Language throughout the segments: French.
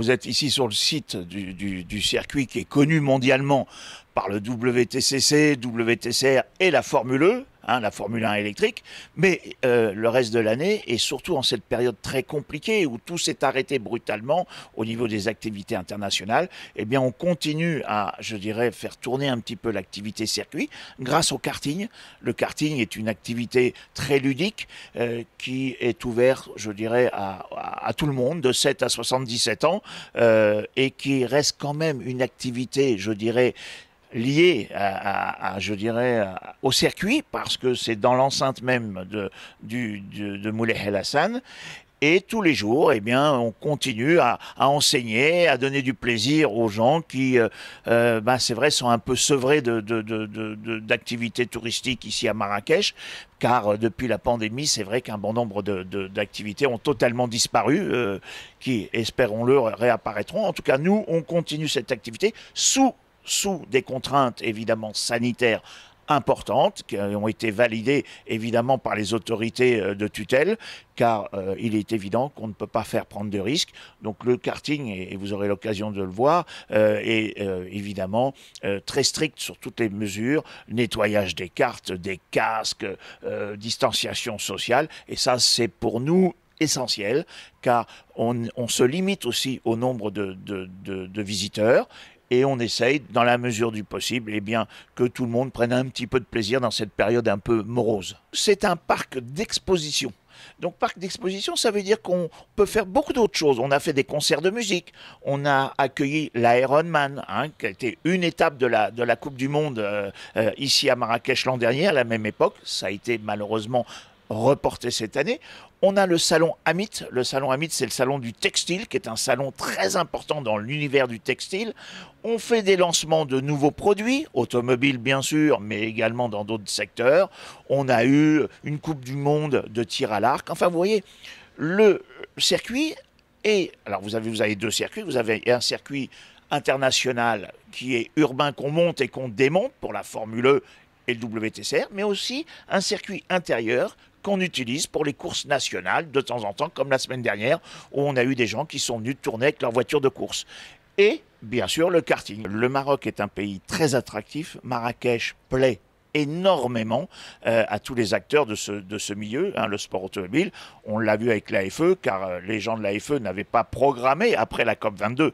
vous êtes ici sur le site du, circuit qui est connu mondialement par le WTCC, WTCR et la Formule E. Hein, la Formule 1 électrique, mais euh, le reste de l'année, et surtout en cette période très compliquée où tout s'est arrêté brutalement au niveau des activités internationales, eh bien on continue à, je dirais, faire tourner un petit peu l'activité circuit grâce au karting. Le karting est une activité très ludique euh, qui est ouverte, je dirais, à, tout le monde, de 7 à 77 ans, euh, et qui reste quand même une activité, je dirais, lié à, je dirais, au circuit, parce que c'est dans l'enceinte même de, du, de, El Hassan. Et tous les jours, eh bien, on continue à, enseigner, à donner du plaisir aux gens qui, euh, euh, bah, c'est vrai, sont un peu sevrés d'activités touristiques ici à Marrakech, car euh, depuis la pandémie, c'est vrai qu'un bon nombre d'activités ont totalement disparu, qui, espérons-le, réapparaîtront. En tout cas, nous, on continue cette activité sous sous des contraintes évidemment sanitaires importantes qui ont été validées évidemment par les autorités euh, de tutelle car euh, il est évident qu'on ne peut pas faire prendre de risques. Donc le karting, et, vous aurez l'occasion de le voir, euh, est évidemment très strict sur toutes les mesures, nettoyage des cartes, des casques, distanciation sociale, et ça c'est pour nous essentiel car on, se limite aussi au nombre de, de, de visiteurs et on essaye, dans la mesure du possible, eh bien, que tout le monde prenne un petit peu de plaisir dans cette période un peu morose. C'est un parc d'exposition. Donc parc d'exposition, ça veut dire qu'on peut faire beaucoup d'autres choses. On a fait des concerts de musique, on a accueilli l'Ironman, hein, qui a été une étape de la, de la Coupe du Monde euh, euh, ici à Marrakech l'an dernier, à la même époque. Ça a été malheureusement reporté cette année. On a le salon Amit. Le salon Amit, c'est le salon du textile, qui est un salon très important dans l'univers du textile. On fait des lancements de nouveaux produits, automobiles bien sûr, mais également dans d'autres secteurs. On a eu une Coupe du Monde de tir à l'arc. Enfin, vous voyez, le circuit est... Alors, vous avez, vous avez deux circuits. Vous avez un circuit international qui est urbain, qu'on monte et qu'on démonte pour la Formule E et le WTCR, mais aussi un circuit intérieur qu'on utilise pour les courses nationales de temps en temps, comme la semaine dernière où on a eu des gens qui sont venus tourner avec leur voiture de course. Et bien sûr le karting. Le Maroc est un pays très attractif. Marrakech plaît énormément euh, à tous les acteurs de ce, milieu, hein, le sport automobile. On l'a vu avec l'AFE, car euh, les gens de l'AFE n'avaient pas programmé, après la COP22,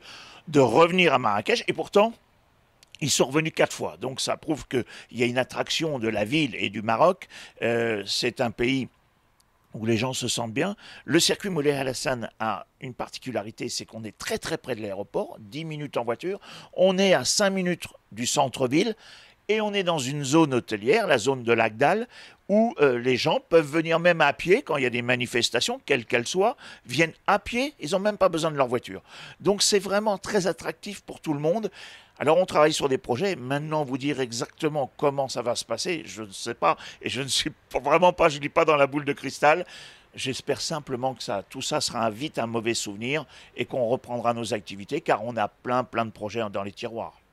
de revenir à Marrakech. Et pourtant, ils sont revenus quatre fois, donc ça prouve qu'il y a une attraction de la ville et du Maroc. Euh, c'est un pays où les gens se sentent bien. Le circuit Moulay Alassane a une particularité, c'est qu'on est très très près de l'aéroport, 10 minutes en voiture. On est à 5 minutes du centre-ville et on est dans une zone hôtelière, la zone de l'Agdal, où euh, les gens peuvent venir même à pied, quand il y a des manifestations, quelles qu'elles soient, viennent à pied, ils n'ont même pas besoin de leur voiture. Donc c'est vraiment très attractif pour tout le monde. Alors on travaille sur des projets, maintenant vous dire exactement comment ça va se passer, je ne sais pas, et je ne suis vraiment pas, je ne lis pas dans la boule de cristal. J'espère simplement que tout ça sera vite un mauvais souvenir et qu'on reprendra nos activités car on a plein plein de projets dans les tiroirs.